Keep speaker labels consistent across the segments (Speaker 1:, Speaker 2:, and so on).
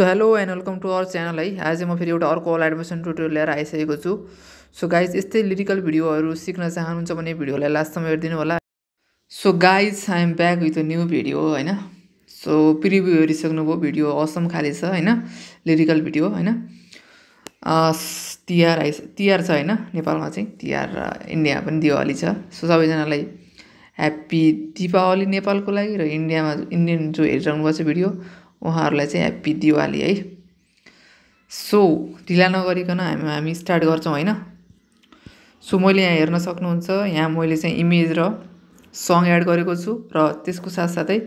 Speaker 1: so hello and welcome to our channel है आज म फेरि एउटा अर्को अल एडमिसन ट्युटोरियल लिएर आइसकेको छु सो गाइज यस्तै लिरिकल भिडियोहरू सिक्न चाहनुहुन्छ भने भिडियोलाई लास्टसम्म हेरिदिनु होला so guys I am back with a new video होइन सो प्रिभ्यू हेरिसक्नुभयो भिडियो असम खालि छ होइन लिरिकल भिडियो होइन तिहार आइस तिहार छ होइन नेपालमा चाहिँ तिहार इन्डिया पनि दिवाली छ सो सबैजनालाई ह्याप्पी दिपावली नेपालको लागि र इन्डियामा इन्डियन जो हेरिरहनु भएको छ भिडियो उहाँहरूलाई चाहिँ ह्याप्पी दिवाली है सो ढिला नगरिकन हामी हामी स्टार्ट गर्छौँ होइन सो मैले यहाँ हेर्न सक्नुहुन्छ यहाँ मैले चाहिँ इमेज र सङ एड गरेको छु र त्यसको साथसाथै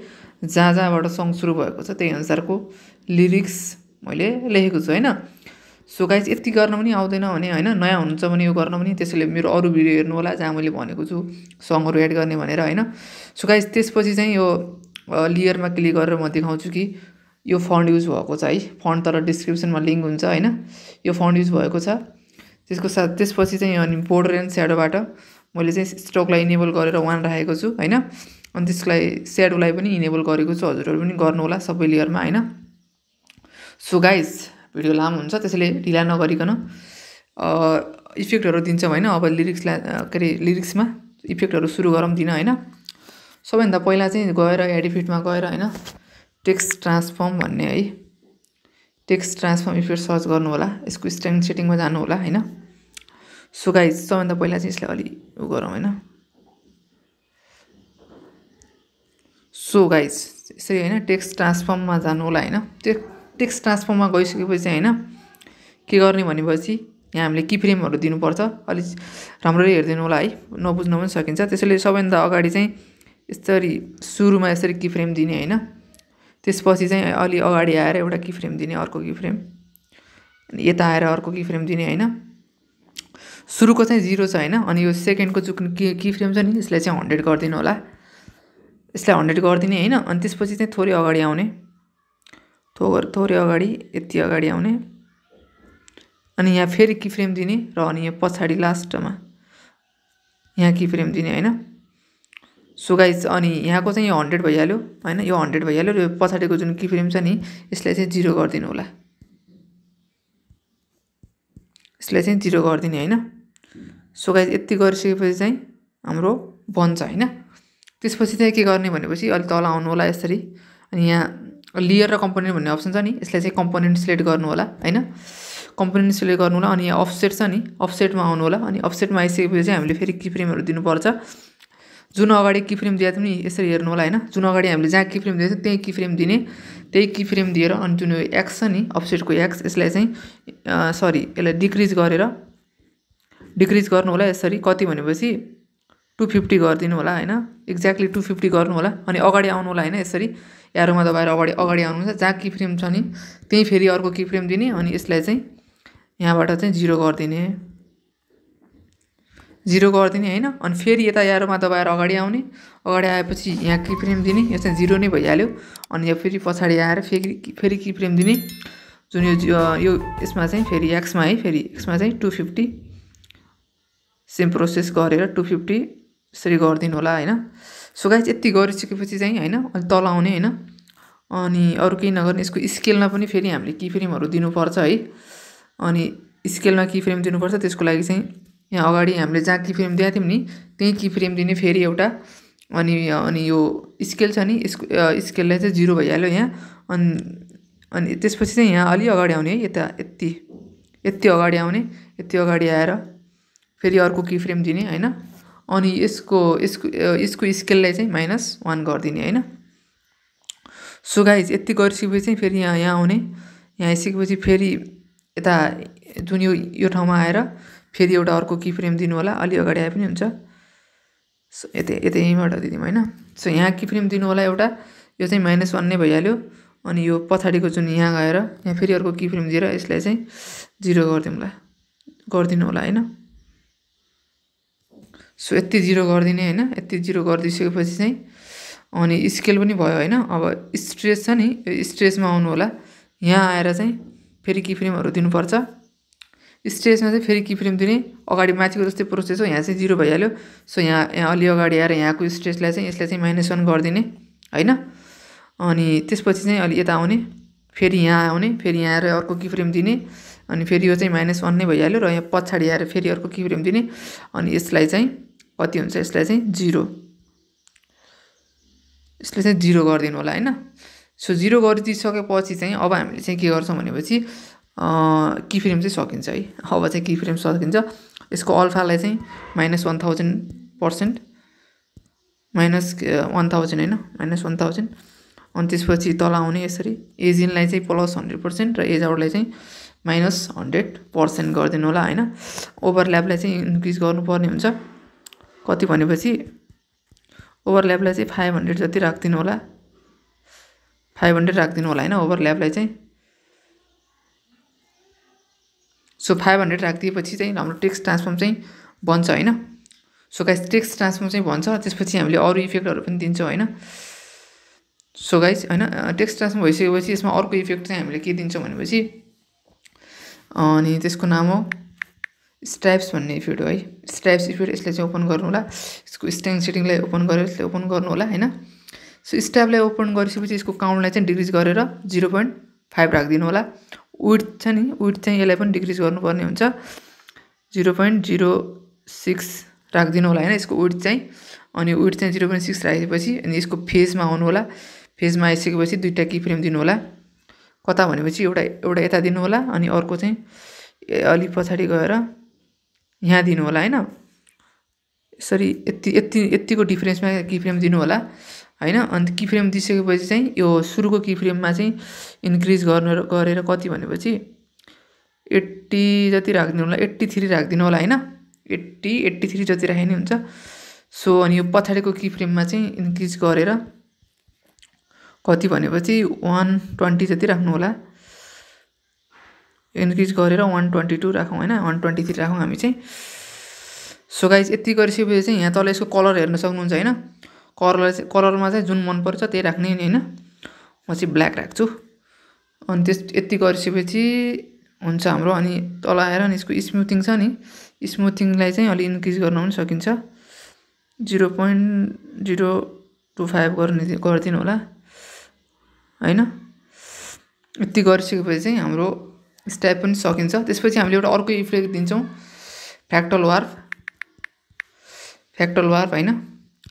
Speaker 1: जहाँ जहाँबाट सङ सुरु भएको छ त्यही अनुसारको लिरिक्स मैले लेखेको छु होइन सो गाइज यति गर्न पनि आउँदैन भने होइन नयाँ हुनुहुन्छ भने यो गर्न पनि त्यसैले मेरो अरू भिडियो हेर्नु होला जहाँ मैले भनेको छु सङहरू एड गर्ने भनेर होइन सो गाइज त्यसपछि चाहिँ यो लियरमा क्लिक गरेर म देखाउँछु कि यो फन्ड युज भएको छ है फन्ड तर डिस्क्रिप्सनमा लिङ्क हुन्छ होइन यो फन्ड युज भएको छ त्यसको साथ त्यसपछि चाहिँ अनि बोर्डर एन्ड स्याडोबाट मैले चाहिँ स्टकलाई इनेबल गरेर वान राखेको छु होइन अनि त्यसलाई स्याडोलाई पनि इनेबल गरेको छु हजुरहरू पनि गर्नु होला सबै लेयरमा होइन सो गाइज भिडियो लामो हुन्छ त्यसैले ढिला नगरिकन इफेक्टहरू दिन्छौँ होइन अब लिरिक्सलाई के अरे लिरिक्समा इफेक्टहरू सुरु गरौँ दिन होइन सबैभन्दा पहिला चाहिँ गएर एडिफिटमा गएर होइन टेक्स्ट ट्रान्सफर्म भन्ने है टेक्स्ट ट्रान्सफर्म इफेक्ट सर्च गर्नु होला यसको स्ट्यान्ड सेटिङमा जानु होला होइन सो गाइज सबभन्दा पहिला चाहिँ यसलाई अलि उ गरौँ होइन सो गाइज यसरी होइन टेक्स्ट ट्रान्सफर्ममा जानु होला होइन त्यो टेक्स्ट ट्रान्सफर्ममा गइसकेपछि होइन के गर्ने भनेपछि यहाँ हामीले कि फ्रेमहरू दिनुपर्छ अलिक राम्ररी हेरिदिनु होला है नबुझ्न पनि सकिन्छ त्यसैले सबैभन्दा अगाडि चाहिँ यसरी सुरुमा यसरी कि फ्रेम दिने होइन त्यसपछि चाहिँ अलि अगाडि आएर एउटा कि फ्रेम दिने अर्को कि फ्रेम अनि यता आएर अर्को कि फ्रेम दिने होइन सुरुको चाहिँ जिरो छ होइन अनि यो सेकेन्डको जुन कि कि फ्रेम छ नि यसलाई चाहिँ हन्ड्रेड गरिदिनु होला यसलाई हन्ड्रेड गरिदिने होइन अनि त्यसपछि चाहिँ थोरै अगाडि आउने थो थोरै अगाडि यति अगाडि आउने अनि यहाँ फेरि कि फ्रेम दिने र अनि यहाँ पछाडि लास्टमा यहाँ कि फ्रेम दिने होइन सो गाइज अनि यहाँको चाहिँ यो हन्ड्रेड भइहाल्यो होइन यो हन्ड्रेड भइहाल्यो र यो पछाडिको जुन कि फ्रेम छ नि यसलाई चाहिँ जिरो गरिदिनु होला यसलाई चाहिँ जिरो गरिदिने होइन सो गाइज यति गरिसकेपछि चाहिँ हाम्रो बन्छ होइन त्यसपछि चाहिँ के गर्ने भनेपछि अलिक तल आउनु होला यसरी अनि यहाँ लेयर र कम्पोनेन्ट भन्ने अप्सन छ नि यसलाई चाहिँ कम्पोनेन्ट सिलेक्ट गर्नु होला होइन कम्पोनेन्ट सिलेक्ट गर्नु होला अनि यहाँ अफसेट छ नि अफसेटमा आउनु होला अनि अफसेटमा आइसकेपछि चाहिँ हामीले फेरि कि फ्रेमहरू दिनुपर्छ जुन अगाडि कि फ्रेम दिएको थियौँ नि यसरी हेर्नु होला होइन जुन अगाडि हामीले जहाँ कि फ्रेम दिएको थियौँ त्यहीँ कि फ्रेम दिने त्यही कि फ्रेम दिएर अनि जुन यो एक्स छ नि अपसेटको एक्स यसलाई चाहिँ सरी यसलाई डिक्रिज गरेर डिक्रिज गर्नु होला यसरी कति भनेपछि टु फिफ्टी गरिदिनु होला होइन एक्ज्याक्टली टु फिफ्टी गर्नु होला अनि अगाडि आउनु होला होइन यसरी एरोमा दबाएर अगाडि अगाडि आउनुहुन्छ जहाँ कि फ्रेम छ नि त्यहीँ फेरि अर्को कि फ्रेम दिने अनि यसलाई चाहिँ यहाँबाट चाहिँ जिरो गरिदिने जिरो गरिदिने होइन अनि फेरि यता एरोमा दबाएर अगाडि आउने अगाडि आएपछि यहाँ कि फ्रेम दिने यो चाहिँ जिरो नै भइहाल्यो अनि यो फेरि पछाडि आएर फेरि फेरि कि फ्रेम दिने जुन यो यो यसमा चाहिँ फेरि एक्समा है फेरि एक्समा चाहिँ टु फिफ्टी सेम प्रोसेस गरेर टु फिफ्टी यसरी गरिदिनु होला होइन सुगाइज यति गरिसकेपछि चाहिँ होइन अनि तल आउने होइन अनि अरू केही नगर्ने यसको स्केलमा पनि फेरि हामीले कि फ्रेमहरू दिनुपर्छ है अनि स्केलमा कि फ्रेम दिनुपर्छ त्यसको लागि चाहिँ यहाँ अगाडि हामीले जहाँ कि फ्रेम दिएको थियौँ नि त्यहीँ कि फ्रेम दिने फेरि एउटा अनि अनि यो स्केल छ नि यसको स्केललाई चाहिँ जिरो भइहाल्यो यहाँ अनि अनि त्यसपछि चाहिँ यहाँ अलि अगाडि आउने है यता यति यति अगाडि आउने यति अगाडि आएर फेरि अर्को कि फ्रेम दिने होइन अनि यसको यसको यसको स्केललाई चाहिँ माइनस वान गरिदिने होइन सो गाइज यति गरिसकेपछि चाहिँ फेरि यहाँ यहाँ आउने यहाँ आइसकेपछि फेरि यता जुन यो यो ठाउँमा आएर फेरि एउटा अर्को कि फ्रेम दिनु होला अलि अगाडि आए पनि हुन्छ सो यतै यतै यहीँबाट दिदिउँ होइन सो यहाँ कि फ्रेम दिनु होला एउटा यो चाहिँ माइनस वान नै भइहाल्यो अनि यो पछाडिको जुन यहाँ गएर यहाँ फेरि अर्को कि फ्रेम दिएर यसलाई चाहिँ जिरो गरिदिउँला गरिदिनु होला होइन सो यति जिरो गरिदिने होइन यति जिरो गरिदिइसकेपछि चाहिँ अनि स्केल पनि भयो होइन अब स्ट्रेस छ नि स्ट्रेसमा आउनु होला यहाँ आएर चाहिँ फेरि कि फ्रेमहरू दिनुपर्छ स्टेजमा चाहिँ फेरि कि फिल्म दिने अगाडि माथिको जस्तै प्रोसेस हो यहाँ चाहिँ जिरो भइहाल्यो सो यहाँ यहाँ अलि अगाडि आएर यहाँको स्टेजलाई चाहिँ यसलाई चाहिँ माइनस वान गरिदिने होइन अनि त्यसपछि चाहिँ अलि यता आउने फेरि यहाँ आउने फेरि यहाँ आएर अर्को कि फ्रेम दिने अनि फेरि यो चाहिँ माइनस वान नै भइहाल्यो र यहाँ पछाडि आएर फेरि अर्को कि फ्रेम दिने अनि यसलाई चाहिँ कति हुन्छ यसलाई चाहिँ जिरो यसलाई चाहिँ जिरो गरिदिनु होला होइन सो जिरो गरिदिइसकेपछि चाहिँ अब हामीले चाहिँ के गर्छौँ भनेपछि कि फ्रेम चाहिँ सकिन्छ है अब चाहिँ कि फ्रेम सकिन्छ यसको अल्फालाई चाहिँ minus one thousand percent minus one thousand होइन माइनस वान थाउजन्ड अनि त्यसपछि तल आउने यसरी एजिनलाई चाहिँ प्लस हन्ड्रेड पर्सेन्ट र एज आउटलाई चाहिँ माइनस हन्ड्रेड पर्सेन्ट गरिदिनु होला होइन ओभरल्यापलाई चाहिँ इन्क्रिज गर्नुपर्ने हुन्छ कति भनेपछि ओभरल्यापलाई चाहिँ फाइभ हन्ड्रेड जति राखिदिनु होला फाइभ हन्ड्रेड राखिदिनु होला होइन ओभरल्यापलाई चाहिँ सो फाइभ हन्ड्रेड राखिदिएपछि चाहिँ हाम्रो टेक्स्ट ट्रान्सफर्म चाहिँ बन्छ होइन सो गाइस टेक्स्ट ट्रान्सफर्म चाहिँ भन्छ त्यसपछि हामीले अरू इफेक्टहरू पनि दिन्छौँ होइन सो गाइस होइन टेक्स्ट ट्रान्सफर्म भइसकेपछि यसमा अर्को इफेक्ट चाहिँ हामीले के दिन्छौँ भनेपछि अनि त्यसको नाम हो स्ट्राइप्स भन्ने इफेक्ट हो है स्ट्राइप्स इफेक्ट यसलाई चाहिँ ओपन गर्नु होला यसको स्ट्याङ सेटिङलाई ओपन गरेर यसलाई ओपन गर्नु होला होइन सो स्ट्राइपलाई ओपन गरिसकेपछि यसको काउन्टलाई चाहिँ डिक्रिज गरेर जिरो पोइन्ट फाइभ राखिदिनु होला विथ छ नि विथ चाहिँ यसलाई पनि डिक्रिज गर्नुपर्ने हुन्छ जिरो पोइन्ट जिरो सिक्स राखिदिनु होला होइन यसको विथ चाहिँ अनि विथ चाहिँ जिरो पोइन्ट सिक्स राखिदिएपछि अनि यसको फेजमा आउनु होला फेजमा आइसकेपछि दुइटा कि फ्रेम दिनु होला कता भनेपछि एउटा एउटा यता दिनु होला अनि अर्को चाहिँ अलिक पछाडि गएर यहाँ दिनु होला होइन यसरी यति यति यतिको डिफ्रेन्समा कि फ्रेम दिनु होला होइन अन्त कि फ्रेम दिइसकेपछि चाहिँ यो सुरुको कि फ्रेममा चाहिँ इन्क्रिज गर्नु गरेर कति भनेपछि एट्टी जति राखिदिनु होला एट्टी थ्री राखिदिनु होला होइन एट्टी एट्टी थ्री जति राखे नि हुन्छ सो अनि यो पछाडिको कि फ्रेममा चाहिँ इन्क्रिज गरेर कति भनेपछि वान ट्वेन्टी जति राख्नु होला इन्क्रिज गरेर वान ट्वेन्टी टू राखौँ होइन वान ट्वेन्टी थ्री राखौँ हामी चाहिँ सो गाइज यति गरिसकेपछि चाहिँ यहाँ तल यसको कलर हेर्न सक्नुहुन्छ होइन कलर चाहिँ कलरमा चाहिँ जुन मनपर्छ त्यही राख्ने नि होइन म चाहिँ ब्ल्याक राख्छु अनि त्यस यति गरिसकेपछि हुन्छ हाम्रो अनि तल आएर नि यसको स्मुथिङ छ नि स्मुथिङलाई चाहिँ अलिक इन्क्रिज गर्न पनि सकिन्छ zero point zero two five गर्ने गरिदिनु होला होइन यति गरिसकेपछि चाहिँ हाम्रो स्ट्याप पनि सकिन्छ त्यसपछि हामीले एउटा अर्को इफेक्ट दिन्छौँ फ्याक्टल वार्फ फ्याक्टल वार्फ होइन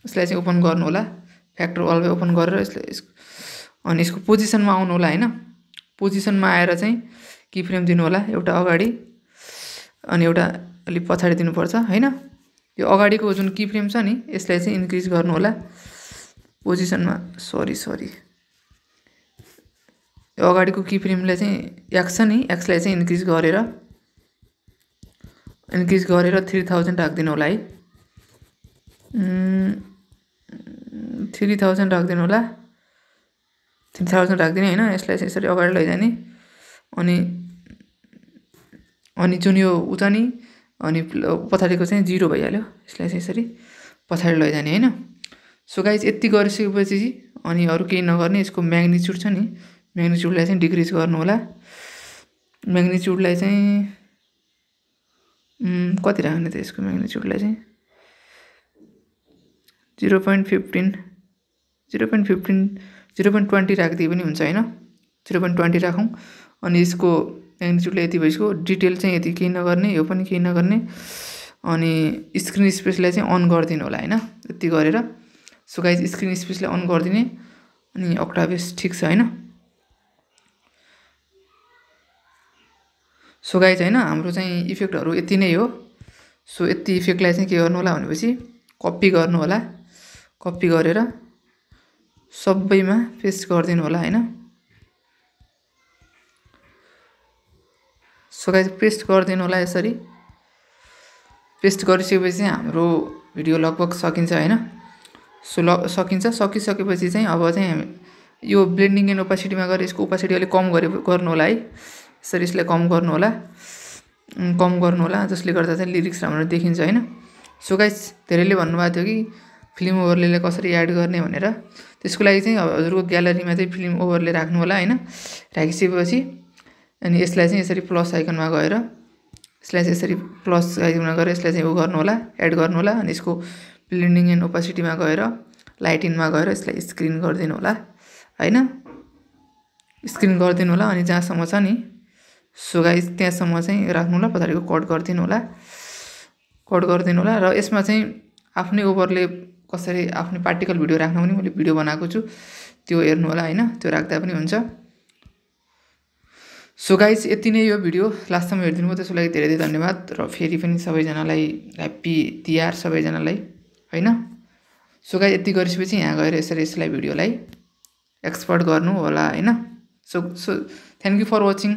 Speaker 1: यसलाई चाहिँ ओपन गर्नु होला फ्याक्टर वाललाई ओपन गरेर यसलाई अनि यसको पोजिसनमा आउनु होला होइन पोजिसनमा आएर चाहिँ कि फ्रेम दिनु होला एउटा अगाडि अनि एउटा अलिक पछाडि दिनुपर्छ होइन यो अगाडिको जुन कि फ्रेम छ नि यसलाई चाहिँ इन्क्रिज गर्नु होला पोजिसनमा सरी सरी यो अगाडिको कि फ्रेमलाई चाहिँ एक्स छ नि एक्सलाई चाहिँ इन्क्रिज गरेर इन्क्रिज गरेर थ्री थाउजन्ड राखिदिनु होला है थ्री थाउजन्ड राखिदिनु होला थ्री थाउजन्ड राखिदिने होइन यसलाई यसरी अगाडि लैजाने अनि अनि जुन यो उचाने अनि पछाडिको चाहिँ जिरो भइहाल्यो यसलाई चाहिँ यसरी पछाडि लैजाने होइन सो गाइज यति गरिसकेपछि अनि अरू केही नगर्ने यसको म्याग्निच्युड छ नि म्याग्निच्युडलाई चाहिँ डिक्रिज गर्नु होला म्याग्निच्युडलाई चाहिँ कति राख्ने त यसको म्याग्निच्युडलाई चाहिँ zero point fifteen zero point fifteen zero point twenty राखिदिए पनि हुन्छ होइन जिरो पोइन्ट ट्वेन्टी राखौँ अनि यसको म्याग्नेच्युडलाई यति भइसक्यो डिटेल चाहिँ यति केही नगर्ने यो पनि केही नगर्ने अनि स्क्रिन स्पेसलाई चाहिँ अन गरिदिनु होला होइन यति गरेर सो गाइज स्क्रिन स्पेसलाई अन गरिदिने अनि अक्टाबेस ठिक छ होइन सो गाइज होइन हाम्रो चाहिँ इफेक्टहरू यति नै हो सो यति इफेक्टलाई चाहिँ के गर्नु होला भनेपछि कपी गर्नु होला कपी गरेर सबैमा पेस्ट गरिदिनु होला होइन गाइज पेस्ट गरिदिनु होला यसरी पेस्ट गरिसकेपछि हाम्रो भिडियो लगभग सकिन्छ होइन सो ल सकिन्छ सकिसकेपछि चाहिँ अब चाहिँ हामी यो ब्लेन्डिङ एन्ड ओपासिटीमा गएर यसको ओपासिटी अलिक कम गरे गर्नु होला है यसरी यसलाई कम गर्नु होला कम गर्नु होला जसले गर्दा चाहिँ लिरिक्स राम्रो देखिन्छ होइन सो गाइस धेरैले भन्नुभएको थियो कि फिल्म ओभरले कसरी एड गर्ने भनेर त्यसको लागि चाहिँ अब हजुरको ग्यालरीमा चाहिँ फिल्म ओभरले राख्नु होला होइन राखिसकेपछि अनि यसलाई चाहिँ यसरी प्लस आइकनमा गएर यसलाई चाहिँ यसरी प्लस आइकनमा गएर यसलाई चाहिँ उ गर्नु होला एड गर्नु होला अनि यसको ब्लेन्डिङ एन्ड ओपासिटीमा गएर लाइटिनमा गएर यसलाई स्क्रिन गरिदिनु होला होइन स्क्रिन गरिदिनु होला अनि जहाँसम्म छ नि सोगाइज त्यहाँसम्म चाहिँ राख्नु होला पछाडिको कट गरिदिनु होला कट गरिदिनु होला र यसमा चाहिँ आफ्नै ओभरले कसरी आफ्नो पार्टिकल भिडियो राख्न पनि मैले भिडियो बनाएको छु त्यो हेर्नु होला होइन त्यो राख्दा पनि हुन्छ सो गाइज यति नै यो भिडियो लास्टसम्म हेरिदिनु भयो त्यसको लागि धेरै धेरै धन्यवाद र फेरि पनि सबैजनालाई ह्याप्पी तिहार सबैजनालाई होइन सो गाइज यति गरिसकेपछि यहाँ गएर यसरी यसलाई भिडियोलाई एक्सपर्ट गर्नु होला होइन so so thank you for watching